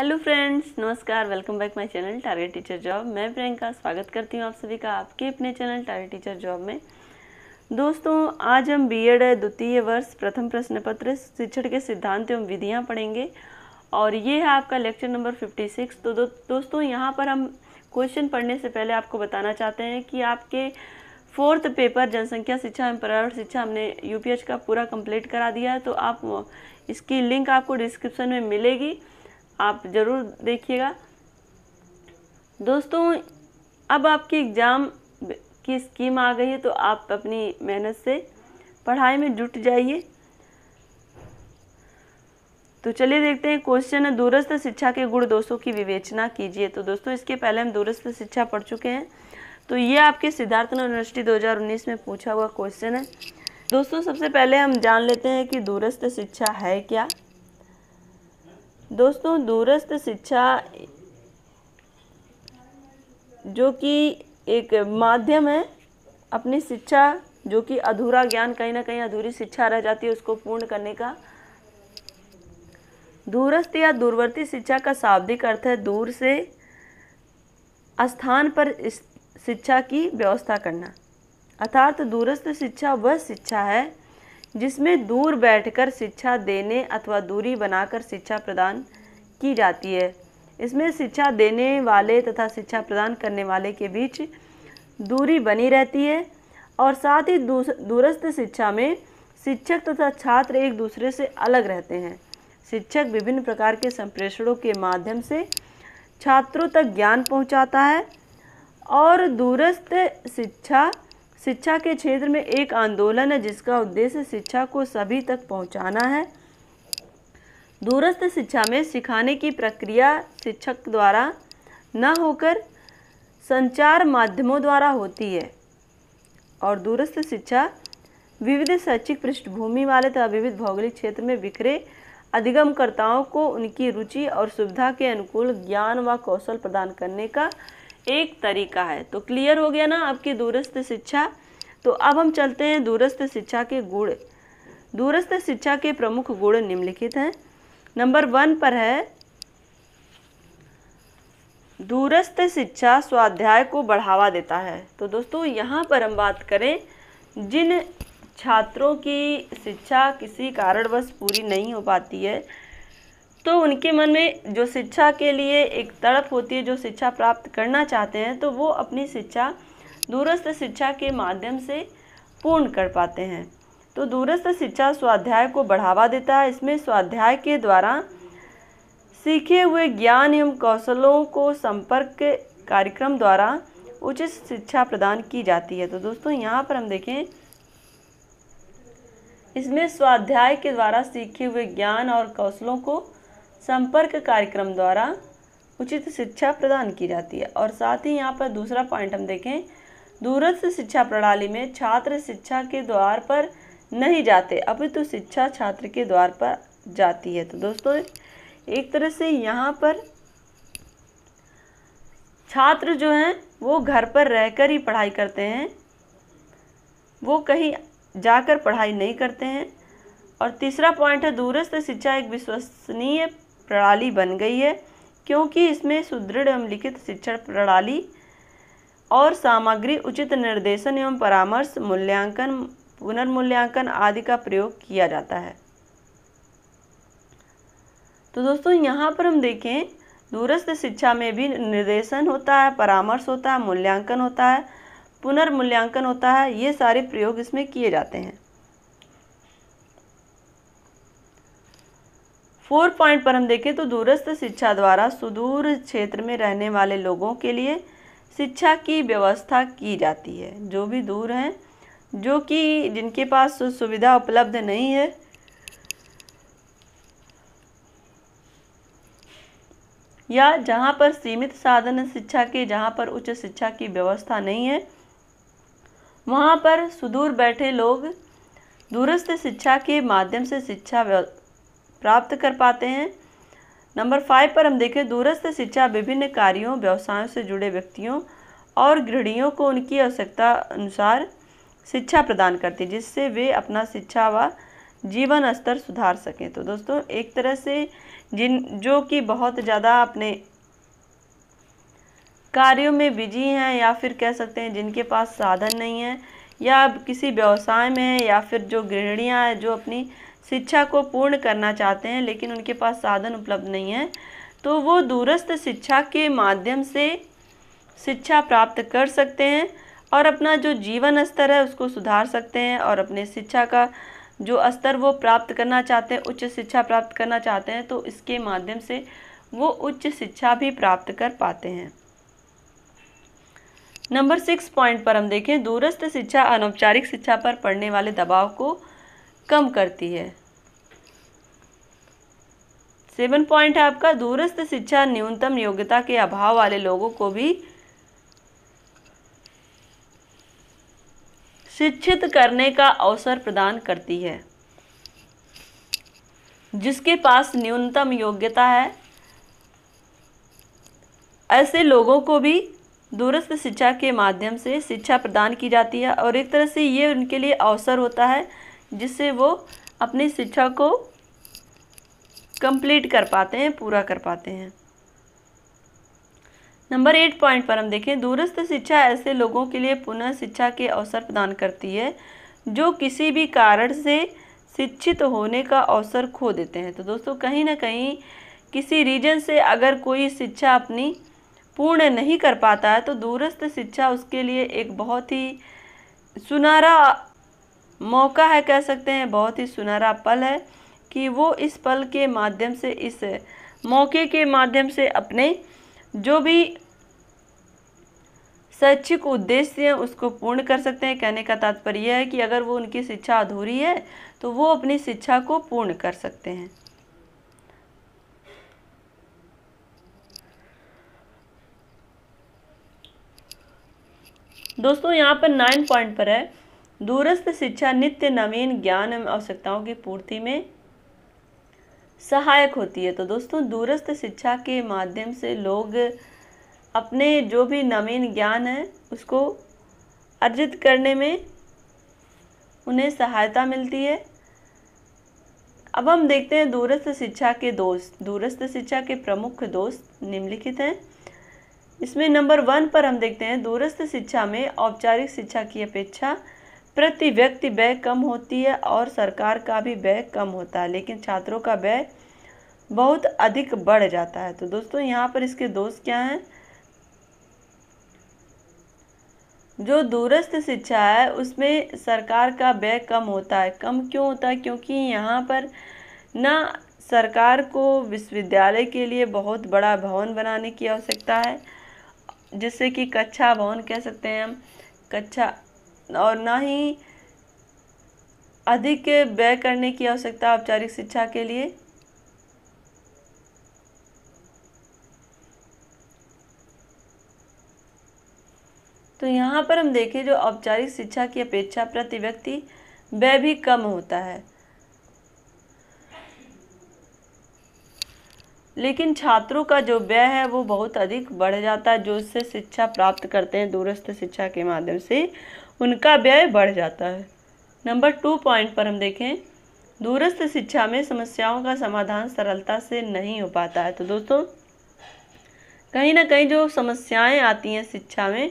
hello friends नमस्कार welcome back my channel target teacher job मैं प्रियंका स्वागत करती हूँ आप सभी का आपके अपने चैनल टारगेट टीचर जॉब में दोस्तों आज हम बीएड द्वितीय वर्ष प्रथम प्रश्न पत्र शिक्षण के सिद्धांत एवं विधियाँ पढ़ेंगे और ये है आपका लेक्चर नंबर 56 तो दो, दोस्तों यहाँ पर हम क्वेश्चन पढ़ने से पहले आपको बताना चाहते हैं कि आपके फोर्थ पेपर जनसंख्या शिक्षा एवं पर्यावरण शिक्षा हमने यूपीएच का पूरा कम्प्लीट करा दिया है तो आप इसकी लिंक आपको डिस्क्रिप्शन में मिलेगी आप ज़रूर देखिएगा दोस्तों अब आपकी एग्ज़ाम की स्कीम आ गई है तो आप अपनी मेहनत से पढ़ाई में जुट जाइए तो चलिए देखते हैं क्वेश्चन है दूरस्थ शिक्षा के गुण दोस्तों की विवेचना कीजिए तो दोस्तों इसके पहले हम दूरस्थ शिक्षा पढ़ चुके हैं तो ये आपके सिद्धार्थनगर यूनिवर्सिटी 2019 में पूछा हुआ क्वेश्चन है दोस्तों सबसे पहले हम जान लेते हैं कि दूरस्थ शिक्षा है क्या दोस्तों दूरस्थ शिक्षा जो कि एक माध्यम है अपनी शिक्षा जो कि अधूरा ज्ञान कहीं ना कहीं अधूरी शिक्षा रह जाती है उसको पूर्ण करने का दूरस्थ या दूरवर्ती शिक्षा का शाब्दिक अर्थ है दूर से स्थान पर शिक्षा की व्यवस्था करना अर्थात दूरस्थ शिक्षा वह शिक्षा है जिसमें दूर बैठकर शिक्षा देने अथवा दूरी बनाकर शिक्षा प्रदान की जाती है इसमें शिक्षा देने वाले तथा शिक्षा प्रदान करने वाले के बीच दूरी बनी रहती है और साथ ही दूरस्थ शिक्षा में शिक्षक तथा छात्र एक दूसरे से अलग रहते हैं शिक्षक विभिन्न प्रकार के संप्रेषणों के माध्यम से छात्रों तक ज्ञान पहुंचाता है और दूरस्थ शिक्षा शिक्षा के क्षेत्र में एक आंदोलन है जिसका उद्देश्य शिक्षा को सभी तक पहुंचाना है दूरस्थ शिक्षा में सिखाने की प्रक्रिया शिक्षक द्वारा न होकर संचार माध्यमों द्वारा होती है और दूरस्थ शिक्षा विविध शैक्षिक पृष्ठभूमि वाले तथा विविध भौगोलिक क्षेत्र में बिखरे अधिगमकर्ताओं को उनकी रुचि और सुविधा के अनुकूल ज्ञान व कौशल प्रदान करने का एक तरीका है तो क्लियर हो गया ना आपकी दूरस्थ शिक्षा तो अब हम चलते हैं दूरस्थ शिक्षा के गुण दूरस्थ शिक्षा के प्रमुख गुण निम्नलिखित हैं नंबर वन पर है दूरस्थ शिक्षा स्वाध्याय को बढ़ावा देता है तो दोस्तों यहाँ पर हम बात करें जिन छात्रों की शिक्षा किसी कारणवश पूरी नहीं हो पाती है तो उनके मन में जो शिक्षा के लिए एक तड़प होती है जो शिक्षा प्राप्त करना चाहते हैं तो वो अपनी शिक्षा दूरस्थ शिक्षा के माध्यम से पूर्ण कर पाते हैं तो दूरस्थ शिक्षा स्वाध्याय को बढ़ावा देता है इसमें स्वाध्याय के द्वारा सीखे हुए ज्ञान एवं कौशलों को संपर्क कार्यक्रम द्वारा उचित शिक्षा प्रदान की जाती है तो दोस्तों यहाँ पर हम देखें इसमें स्वाध्याय के द्वारा सीखे हुए ज्ञान और कौशलों को संपर्क कार्यक्रम द्वारा उचित शिक्षा प्रदान की जाती है और साथ ही यहाँ पर दूसरा पॉइंट हम देखें दूरस्थ शिक्षा प्रणाली में छात्र शिक्षा के द्वार पर नहीं जाते अभी तो शिक्षा छात्र के द्वार पर जाती है तो दोस्तों एक तरह से यहाँ पर छात्र जो हैं वो घर पर रहकर ही पढ़ाई करते हैं वो कहीं जाकर पढ़ाई नहीं करते हैं और तीसरा पॉइंट है दूरस्थ शिक्षा एक विश्वसनीय प्रणाली बन गई है क्योंकि इसमें सुदृढ़ एवं लिखित शिक्षण प्रणाली और सामग्री उचित निर्देशन एवं परामर्श मूल्यांकन पुनर्मूल्यांकन आदि का प्रयोग किया जाता है तो दोस्तों यहाँ पर हम देखें दूरस्थ शिक्षा में भी निर्देशन होता है परामर्श होता है मूल्यांकन होता है पुनर्मूल्यांकन होता है ये सारे प्रयोग इसमें किए जाते हैं फोर पॉइंट पर हम देखें तो दूरस्थ शिक्षा द्वारा सुदूर क्षेत्र में रहने वाले लोगों के लिए शिक्षा की व्यवस्था की जाती है जो भी दूर हैं जो कि जिनके पास सुविधा उपलब्ध नहीं है या जहाँ पर सीमित साधन शिक्षा के जहाँ पर उच्च शिक्षा की व्यवस्था नहीं है वहाँ पर सुदूर बैठे लोग दूरस्थ शिक्षा के माध्यम से शिक्षा प्राप्त कर पाते हैं नंबर फाइव पर हम देखें दूरस्थ शिक्षा विभिन्न कार्यों व्यवसायों से जुड़े व्यक्तियों और गृहणियों को उनकी आवश्यकता अनुसार शिक्षा प्रदान करती है जिससे वे अपना शिक्षा व जीवन स्तर सुधार सकें तो दोस्तों एक तरह से जिन जो कि बहुत ज़्यादा अपने कार्यों में बिजी हैं या फिर कह सकते हैं जिनके पास साधन नहीं है या किसी व्यवसाय में है या फिर जो गृहणियाँ हैं जो अपनी शिक्षा को पूर्ण करना चाहते हैं लेकिन उनके पास साधन उपलब्ध नहीं है तो वो दूरस्थ शिक्षा के माध्यम से शिक्षा प्राप्त कर सकते हैं और अपना जो जीवन स्तर है उसको सुधार सकते हैं और अपने शिक्षा का जो स्तर वो प्राप्त करना चाहते हैं उच्च शिक्षा प्राप्त करना चाहते हैं तो इसके माध्यम से वो उच्च शिक्षा भी प्राप्त कर पाते हैं नंबर सिक्स पॉइंट पर हम देखें दूरस्थ शिक्षा अनौपचारिक शिक्षा पर पड़ने वाले दबाव को कम करती है सेवन पॉइंट है आपका दूरस्थ शिक्षा न्यूनतम योग्यता के अभाव वाले लोगों को भी शिक्षित करने का अवसर प्रदान करती है जिसके पास न्यूनतम योग्यता है ऐसे लोगों को भी दूरस्थ शिक्षा के माध्यम से शिक्षा प्रदान की जाती है और एक तरह से ये उनके लिए अवसर होता है जिससे वो अपनी शिक्षा को कंप्लीट कर पाते हैं पूरा कर पाते हैं नंबर एट पॉइंट पर हम देखें दूरस्थ शिक्षा ऐसे लोगों के लिए पुनः शिक्षा के अवसर प्रदान करती है जो किसी भी कारण से शिक्षित होने का अवसर खो देते हैं तो दोस्तों कहीं ना कहीं किसी रीजन से अगर कोई शिक्षा अपनी पूर्ण नहीं कर पाता है तो दूरस्थ शिक्षा उसके लिए एक बहुत ही सुनहरा मौका है कह सकते हैं बहुत ही सुनहरा पल है कि वो इस पल के माध्यम से इस मौके के माध्यम से अपने जो भी शैक्षिक उद्देश्य हैं उसको पूर्ण कर सकते हैं कहने का तात्पर्य यह है कि अगर वो उनकी शिक्षा अधूरी है तो वो अपनी शिक्षा को पूर्ण कर सकते हैं दोस्तों यहाँ पर नाइन पॉइंट पर है दूरस्थ शिक्षा नित्य नवीन ज्ञान एवं आवश्यकताओं की पूर्ति में सहायक होती है तो दोस्तों दूरस्थ शिक्षा के माध्यम से लोग अपने जो भी नवीन ज्ञान है उसको अर्जित करने में उन्हें सहायता मिलती है अब हम देखते हैं दूरस्थ शिक्षा के दोष दूरस्थ शिक्षा के प्रमुख दोष निम्नलिखित हैं इसमें नंबर वन पर हम देखते हैं दूरस्थ शिक्षा में औपचारिक शिक्षा की अपेक्षा प्रति व्यक्ति व्यय कम होती है और सरकार का भी व्यय कम होता है लेकिन छात्रों का व्यय बहुत अधिक बढ़ जाता है तो दोस्तों यहाँ पर इसके दोष क्या हैं जो दूरस्थ शिक्षा है उसमें सरकार का व्यय कम होता है कम क्यों होता है क्योंकि यहाँ पर ना सरकार को विश्वविद्यालय के लिए बहुत बड़ा भवन बनाने की आवश्यकता है जिससे कि कक्षा भवन कह सकते हैं हम कक्षा और ना ही अधिक व्यय करने की आवश्यकता औपचारिक शिक्षा के लिए तो यहाँ पर हम देखें जो औपचारिक शिक्षा की अपेक्षा प्रति व्यक्ति व्यय भी कम होता है लेकिन छात्रों का जो व्यय है वो बहुत अधिक बढ़ जाता है जो उससे शिक्षा प्राप्त करते हैं दूरस्थ शिक्षा के माध्यम से उनका व्यय बढ़ जाता है नंबर टू पॉइंट पर हम देखें दूरस्थ शिक्षा में समस्याओं का समाधान सरलता से नहीं हो पाता है तो दोस्तों कहीं ना कहीं जो समस्याएं आती हैं शिक्षा में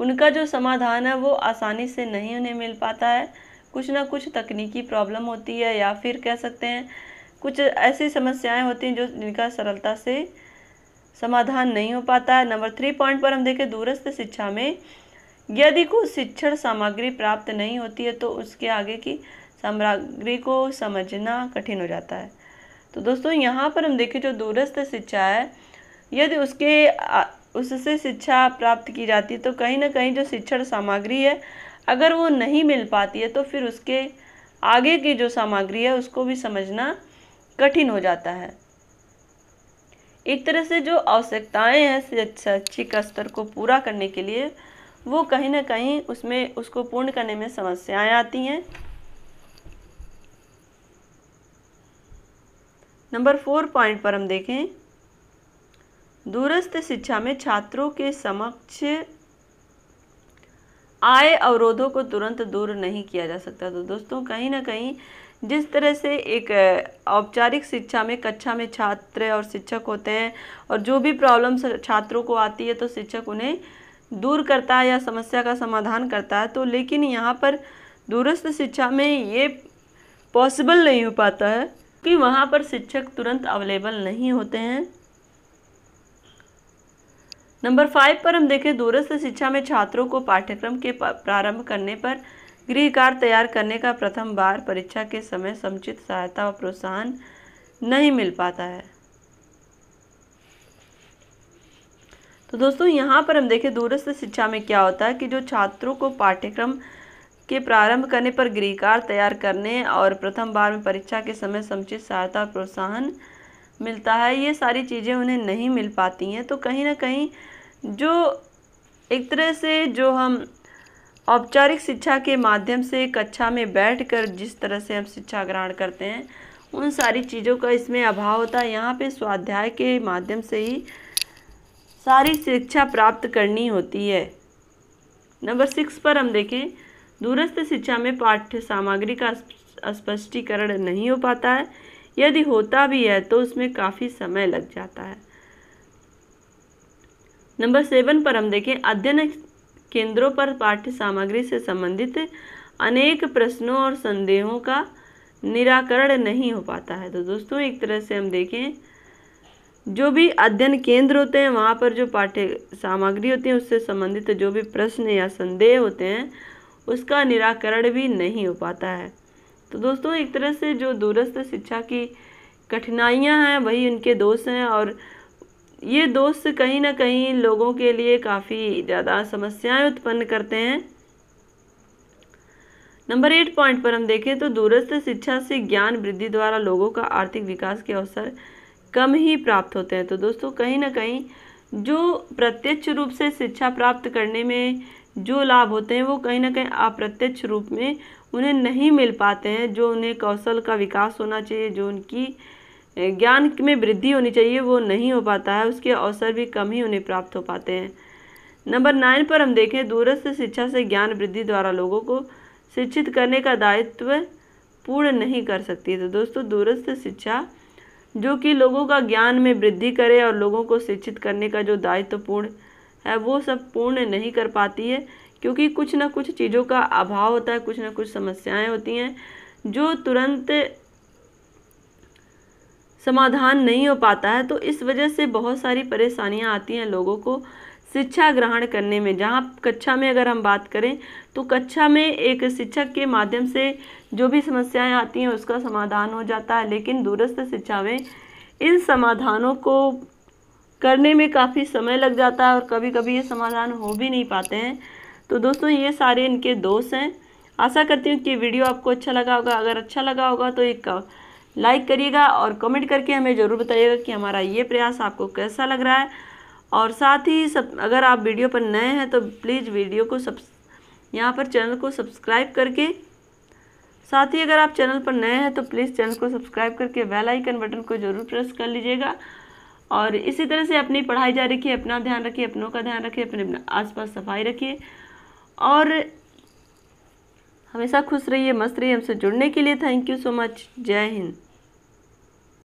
उनका जो समाधान है वो आसानी से नहीं उन्हें मिल पाता है कुछ ना कुछ तकनीकी प्रॉब्लम होती है या फिर कह सकते हैं कुछ ऐसी समस्याएं होती हैं जो जिनका सरलता से समाधान नहीं हो पाता है नंबर थ्री पॉइंट पर हम देखें दूरस्थ शिक्षा में यदि कोई शिक्षण सामग्री प्राप्त नहीं होती है तो उसके आगे की सामग्री को समझना कठिन हो जाता है तो दोस्तों यहाँ पर हम देखें जो दूरस्थ शिक्षा है यदि उसके उससे शिक्षा प्राप्त की जाती है तो कहीं ना कहीं जो शिक्षण सामग्री है अगर वो नहीं मिल पाती है तो फिर उसके आगे की जो सामग्री है उसको भी समझना कठिन हो जाता है एक तरह से जो आवश्यकताएं हैं शैक्षिक स्तर को पूरा करने के लिए वो कहीं ना कहीं उसमें उसको पूर्ण करने में समस्याएं आती हैं नंबर फोर पॉइंट पर हम देखें दूरस्थ शिक्षा में छात्रों के समक्ष आए अवरोधों को तुरंत दूर नहीं किया जा सकता तो दोस्तों कहीं ना कहीं जिस तरह से एक औपचारिक शिक्षा में कक्षा में छात्र और शिक्षक होते हैं और जो भी प्रॉब्लम छात्रों को आती है तो शिक्षक उन्हें दूर करता है या समस्या का समाधान करता है तो लेकिन यहाँ पर दूरस्थ शिक्षा में ये पॉसिबल नहीं हो पाता है कि वहाँ पर शिक्षक तुरंत अवेलेबल नहीं होते हैं नंबर फाइव पर हम देखें दूरस्थ शिक्षा में छात्रों को पाठ्यक्रम के प्रारंभ करने पर गृह कार्य तैयार करने का प्रथम बार परीक्षा के समय समुचित सहायता व प्रोत्साहन नहीं मिल पाता है तो दोस्तों यहाँ पर हम देखें दूरस्थ शिक्षा में क्या होता है कि जो छात्रों को पाठ्यक्रम के प्रारंभ करने पर गृह कार्य तैयार करने और प्रथम बार में परीक्षा के समय समुचित सहायता और प्रोत्साहन मिलता है ये सारी चीज़ें उन्हें नहीं मिल पाती हैं तो कहीं ना कहीं जो एक तरह से जो हम औपचारिक शिक्षा के माध्यम से कक्षा में बैठकर जिस तरह से हम शिक्षा ग्रहण करते हैं उन सारी चीज़ों का इसमें अभाव होता है यहाँ पे स्वाध्याय के माध्यम से ही सारी शिक्षा प्राप्त करनी होती है नंबर सिक्स पर हम देखें दूरस्थ शिक्षा में पाठ्य सामग्री का स्पष्टीकरण नहीं हो पाता है यदि होता भी है तो उसमें काफ़ी समय लग जाता है नंबर सेवन पर हम देखें अध्ययन केंद्रों पर पाठ्य सामग्री से संबंधित अनेक प्रश्नों और संदेहों का निराकरण नहीं हो पाता है तो दोस्तों एक तरह से हम देखें जो भी अध्ययन केंद्र होते हैं वहाँ पर जो पाठ्य सामग्री होती है उससे संबंधित जो भी प्रश्न या संदेह होते हैं उसका निराकरण भी नहीं हो पाता है तो दोस्तों एक तरह से जो दूरस्थ शिक्षा की कठिनाइयाँ हैं वही उनके दोष हैं और ये दोस्त कहीं ना कहीं लोगों के लिए काफ़ी ज़्यादा समस्याएं उत्पन्न करते हैं नंबर एट पॉइंट पर हम देखें तो दूरस्थ शिक्षा से ज्ञान वृद्धि द्वारा लोगों का आर्थिक विकास के अवसर कम ही प्राप्त होते हैं तो दोस्तों कहीं ना कहीं जो प्रत्यक्ष रूप से शिक्षा प्राप्त करने में जो लाभ होते हैं वो कहीं ना कहीं अप्रत्यक्ष रूप में उन्हें नहीं मिल पाते हैं जो उन्हें कौशल का विकास होना चाहिए जो उनकी ज्ञान में वृद्धि होनी चाहिए वो नहीं हो पाता है उसके अवसर भी कम ही उन्हें प्राप्त हो पाते हैं नंबर नाइन पर हम देखें दूरस्थ शिक्षा से ज्ञान वृद्धि द्वारा लोगों को शिक्षित करने का दायित्व पूर्ण नहीं कर सकती तो दोस्तों दूरस्थ शिक्षा जो कि लोगों का ज्ञान में वृद्धि करे और लोगों को शिक्षित करने का जो दायित्वपूर्ण है वो सब पूर्ण नहीं कर पाती है क्योंकि कुछ ना कुछ चीज़ों का अभाव होता है कुछ ना कुछ समस्याएं होती हैं जो तुरंत समाधान नहीं हो पाता है तो इस वजह से बहुत सारी परेशानियां आती हैं लोगों को शिक्षा ग्रहण करने में जहाँ कक्षा में अगर हम बात करें तो कक्षा में एक शिक्षक के माध्यम से जो भी समस्याएं आती हैं उसका समाधान हो जाता है लेकिन दूरस्थ शिक्षा में इन समाधानों को करने में काफ़ी समय लग जाता है और कभी कभी ये समाधान हो भी नहीं पाते हैं तो दोस्तों ये सारे इनके दोष हैं आशा करती हूँ कि वीडियो आपको अच्छा लगा होगा अगर अच्छा लगा होगा तो एक लाइक करिएगा और कमेंट करके हमें ज़रूर बताइएगा कि हमारा ये प्रयास आपको कैसा लग रहा है और साथ ही सब अगर आप वीडियो पर नए हैं तो प्लीज़ वीडियो को सब यहाँ पर चैनल को सब्सक्राइब करके साथ ही अगर आप चैनल पर नए हैं तो प्लीज़ चैनल को सब्सक्राइब करके बेल आइकन बटन को ज़रूर प्रेस कर लीजिएगा और इसी तरह से अपनी पढ़ाई जारी रखिए अपना ध्यान रखिए अपनों का ध्यान रखिए अपने आसपास सफाई रखिए और हमेशा खुश रहिए मस्त रहिए हमसे जुड़ने के लिए थैंक यू सो मच जय हिंद